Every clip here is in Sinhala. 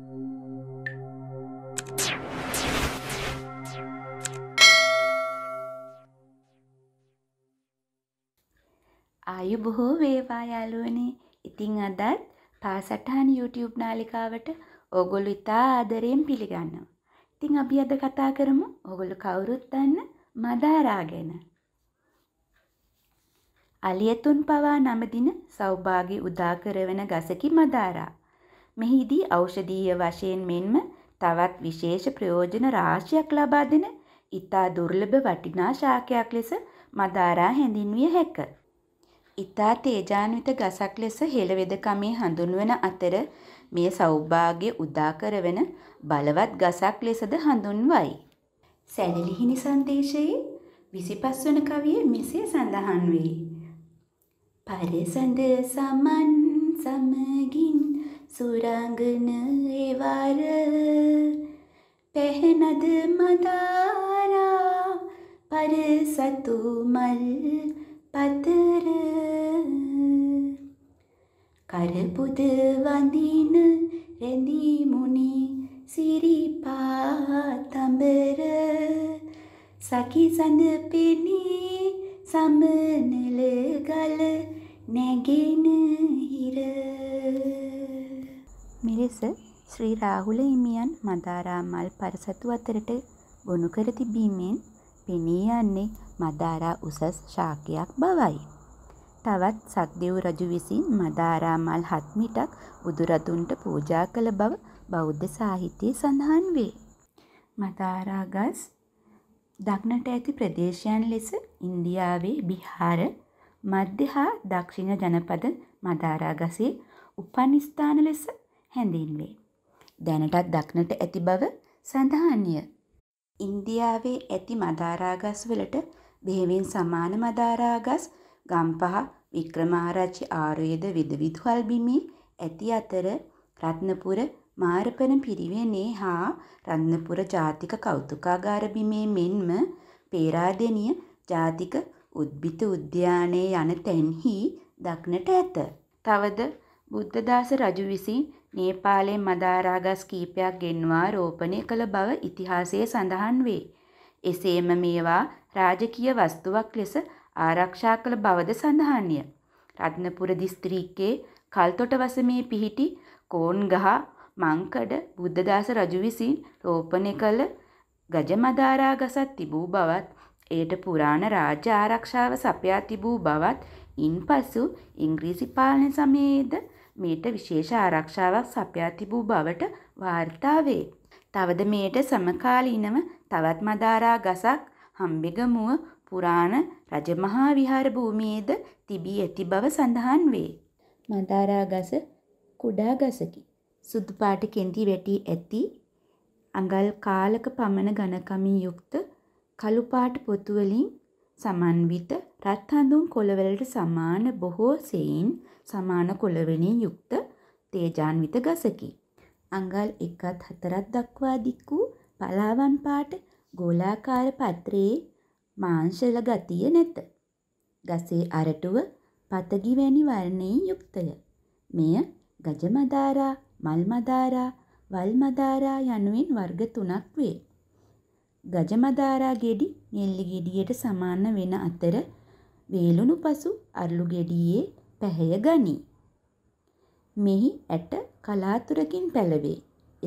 ආයු බොහෝ වේවා යාළුවනේ. ඉතින් අදත් පාසටහන් YouTube නාලිකාවට ඕගොල්ලෝ ඉතා ආදරයෙන් පිළිගන්නවා. ඉතින් අපි අද කතා කරමු ඕගොල්ලෝ කවුරුත් දන්න මදාරා ගැන. අලියතුන් පවා නමදින සෞභාග්‍ය උදා කරවන ගසකි මදාරා. මෙහිදී ඖෂධීය වශයෙන් මෙන්ම තවත් විශේෂ ප්‍රයෝජන රාශියක් ලබා දෙන ඊතා දුර්ලභ වටිනා ශාකයක් ලෙස මදාරා හැඳින්විය හැක. ඊතා තේජාන්විත ගසක් ලෙස හෙළවෙදකමේ හඳුන්වන අතර මේ සෞභාග්‍ය උදා කරවන බලවත් ගසක් ලෙසද හඳුන්වයි. සැලලිහිණි සංදේශයේ 25 වන කවිය මෙසේ සඳහන් වේ. පරසඳ සමන් සමගින් සුරංගන එවර පැහැනද මදාරා පර සතු මල් පතර කරපුද වඳින රැඳී මුනි සිරිපා තඹර සකි සඳ පෙනී සමනල ගල නැගෙන හිර පිරිස ශ්‍රී රාහුල හිමියන් මදාරා මල් පරසතු අතරට ගොනු කර තිබීමෙන් පෙනී යන්නේ මදාරා උසස් ශාකයක් බවයි. තවත් සක්දෙව් රජු විසින් මදාරා මල් හත් මිටක් බුදුරදුන්ට පූජා කළ බව බෞද්ධ සාහිත්‍යයේ සඳහන් වේ. මදාරා ගස් දක්නට ඇති ප්‍රදේශයන් ලෙස ඉන්දියාවේ බිහාර මධ්‍ය හා දක්ෂිණ ජනපද මදාරා ගසේ උපන් ස්ථාන ලෙස හැඳින්වේ. දැනටත් දක්නට ඇති බව සඳහන්ය. ඉන්දියාවේ ඇති මදාරාගස් වලට බෙහෙවින් සමාන මදාරාගස් ගම්පහ වික්‍රමාරච්චි ආරයේද විදවිදුහල් බිමේ ඇති අතර රත්නපුර මාරපන පිරිවෙනේ හා රත්නපුර ජාතික කෞතුකාගාර බිමේ මෙන්ම පේරාදෙනිය ජාතික උද්භිත උද්‍යානයේ යන තැන්හි දක්නට ඇත. තවද බුද්ධදාස රජු විසින් නේපාලයෙන් මදාරාගස් කීපයක් ගෙන්වා රෝපණය කළ බව ඉතිහාසයේ සඳහන් වේ. එසේම මේවා රාජකීය වස්තුවක් ලෙස ආරක්ෂා කළ බවද සඳහන්ය. රත්නපුර දිස්ත්‍රික්කයේ කල්තොට වසමේ පිහිටි කෝන්ගහ මංකඩ බුද්ධදාස රජු විසින් රෝපණය කළ ගජමදාරා ගසක් තිබූ බවත් එයට පුරාණ රාජ්‍ය ආරක්ෂාව සපයා තිබූ බවත් ඉන්පසු ඉංග්‍රීසි පාලන සමයේද මෙයට විශේෂ ආරක්ෂාවක් සපයා තිබූ බවට වාර්තා වේ. තවද මෙයට සමකාලීනව තවත් මදාරා ගසක් හම්බෙගමුව පුරාණ රජමහා විහාර භූමියේද තිබී ඇති බව සඳහන් වේ. මදාරා ගස කුඩා ගසකි. සුදු පාට කෙඳි වැටි ඇති අඟල් කාලක පමණ ඝනකමින් යුක්ත කළු පාට පොතු වලින් සමන්විත රත් හඳුන් කොළවලට සමාන බොහෝ සෙයින් සමාන කොළවෙනින් යුක්ත තේජාන්විත ගසකි. අඟල් 1ත් 4ක් දක්වා දික් වූ පලාවන් පාට ගෝලාකාර පත්‍රයේ මාංශල ගතිය නැත. ගසේ අරටුව පතගි වැනි වර්ණයෙන් යුක්තය. මෙය ගජමදාරා, මල්මදාරා, වල්මදාරා යනුවෙන් වර්ග තුනක් වේ. ගජමදාරා ගෙඩි නෙල්ලි ගෙඩියට සමාන වෙන අතර වේලුණු පසු අරලු ගෙඩියේ පැහැය ගනී. මෙහි ඇට කලාතුරකින් පැලවේ.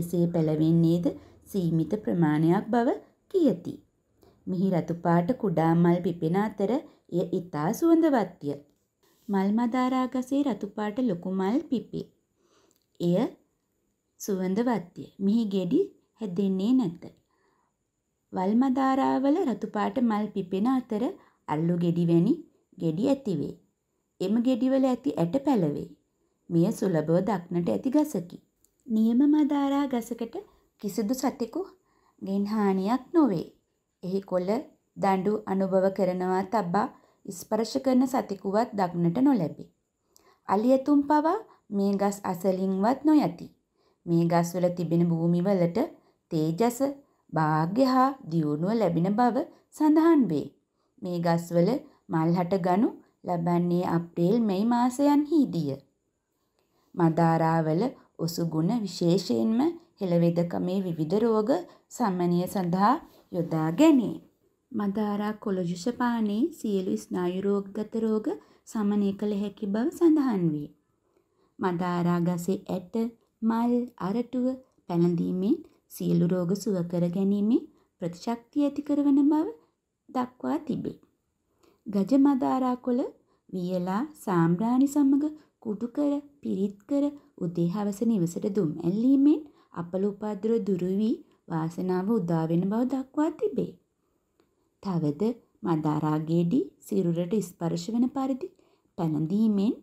එසේ පැලවෙන්නේද සීමිත ප්‍රමාණයක් බව කියති. මෙහි රතුපාට කුඩා මල් පිපෙන අතර එය ඉතා සුවඳවත්ය. මල් මදාරා ගසේ රතුපාට ලොකු මල් පිපේ. එය සුවඳවත්ය. මෙහි ගෙඩි හැදෙන්නේ නැත. වල්මදාරාවල රතුපාට මල් පිපෙන අතර අල්ලු ගෙඩිවැනි ගෙඩි ඇතිවේ. එම ගෙඩිවල ඇති ඇට පැලවේ. මෙය සුලභව දක්නට ඇති ගසකි. නියම මදාරා ගසකට කිසිදු සතෙකු ගෙන්හානියක් නොවේ. එහි කොළ දඬු අනුභව කරනවා තබා ස්පර්ශ කරන සතෙකුවත් දක්නට නොලැබේ. අලියතුම් පවා මේ ගස් අසලින්වත් නොයති. මේ ගස්වල තිබෙන භූමිවලට තේජස භාග්‍ය හා දියුණුව ලැබෙන බව සඳහන් වේ. මේ ගස්වල මල් හට ගනු ලබන්නේ අප්‍රේල් මැයි මාසයන්හිදීය. මදාරාවල ඔසුගුණ විශේෂයෙන්ම හෙළවෙදකමේ විවිධ රෝග සම්මනය සඳහා යොදා ගැනේ. මදාරා කොළජුෂපානේ සියලු ස්නායු රෝගගත රෝග සමනය කළ හැකි බව සඳහන් වේ. මදාරා ගසේ ඇට, මල්, අරටුව පැළඳීමෙන් සියලු රෝග සුව කර ගැනීමේ ප්‍රතිශක්තිය ඇති කරවන බව දක්වා තිබේ. ගජමදාරා කොළ වියලා සාම්රාණි සමග කුඩු කර පිරිත් කර උදේ හවස නිවසට දුම් ඇල්ලීමෙන් අපල උපද්‍රව දුරු වී වාසනාව උදා වෙන බව දක්වා තිබේ. තවද මදාරාගේඩි සිරුරට ස්පර්ශ වෙන පරිදි පැළඳීමෙන්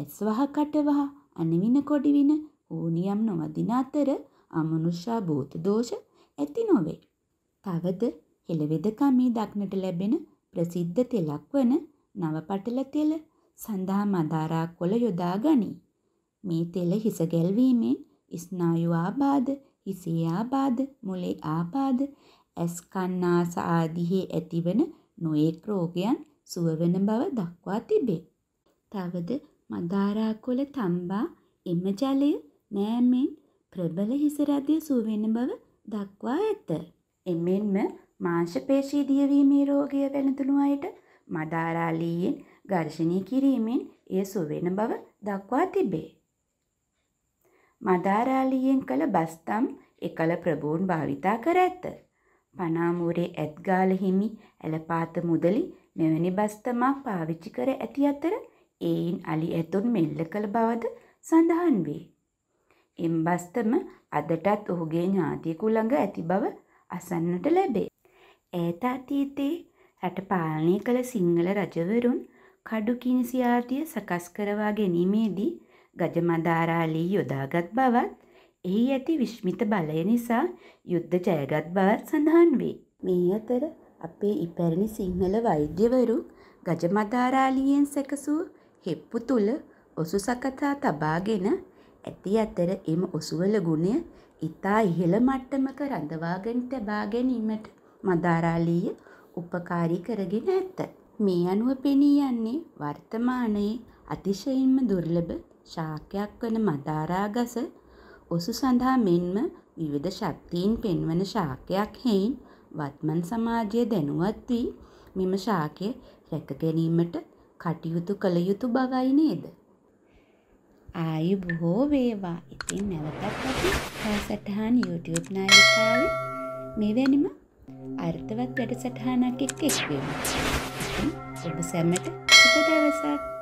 ඇස්වහ කටවහ අනවින කොඩිවින හෝනියම් නොවදින අතර අමනුෂ්‍යා භූත දෝෂ ඇති නොවේ. තවද හෙළවෙදකමී දක්නට ලැබෙන ප්‍රසිද්ධ තෙලක් වන නවපටල තෙල සඳහා මදාරා කොළ යොදා ගනී. මේ තෙල හිස ගැල්වීමෙන් ස්නායු ආබාධ, හිසේ ආබාධ, මොලේ ආබාධ, ඇස් කන්නාස ආදිහි ඇතිවන නොයෙක් රෝගයන් සුවවන බව දක්වා තිබේ. තවද මදාරා කොළ තම්බා එම ජලය නෑමෙන් ප්‍රබල හිස රැදිය සුවවෙන බව දක්වා ඇත. එමෙන්ම මාංශපේශී දියවීමේ රෝගය වෙනතුණු අයට මදාරාලීයෙන් ඝර්ෂණය කිරීමෙන් එය සුවවෙන බව දක්වා තිබේ. මදාරාලියෙන් කළ බස්තම් එකල ප්‍රභූන් භාවිතා කර ඇත. පනාමූරේ ඇත්ගාල හිමි ඇලපාත මුදලි මෙවැනි බස්තමක් පාවිච්චි කර ඇති අතර එයින් අලි ඇතුන් මෙල්ල කළ බවද සඳහන් වේ. එම්බස්තම අදටත් ඔහුගේ ඥාතියෙකු ළඟ ඇති බව අසන්නට ලැබේ. ඈත අතීතයේ රට පාලනය කළ සිංහල රජවරුන් කඩු කිනිසියාතිය සකස් කරවා ගැනීමේදී ගජමදාරාලී යොදාගත් බවත් එහි ඇති විශ්මිත බලය නිසා යුද්ධ ජයගත් බවත් සඳහන් වේ. මේ අතර අපේ ඉපැරණි සිංහල වෛද්‍යවරු ගජමදාරාලියෙන් සැකසූ හෙප්පු තුළ ඔසු සකතා තබාගෙන ඇති අතර එම ඔසුවල ගුණය ඉතා ඉහළ මට්ටමක රඳවාගෙන්ට බාගැනීමට මදාරාලීය උපකාරී කරගෙන ඇත්ත. මේ අනුව පෙනී යන්නේ වර්තමානයේ අතිශයින්ම දුර්ලභ ශාකයක් වන මදාරා ගස ඔසු සඳහා මෙන්ම විවිධ ශක්තීන් පෙන්වන ශාකයක් හෙයින් වත්මන් සමාජය දැනුවත් වී මෙම ශාකය රැක ගැනීමට කටයුතු කළ යුතු බවයි නේද? ආයු බොහෝ වේවා. ඉතින් නැවතත් අපි සටහන් YouTube නාලිකාවේ මෙවැනිම අර්ථවත් වැඩසටහනක් එක්ක එක්වෙමු. ඔබ සැමට සුබ දවසක්.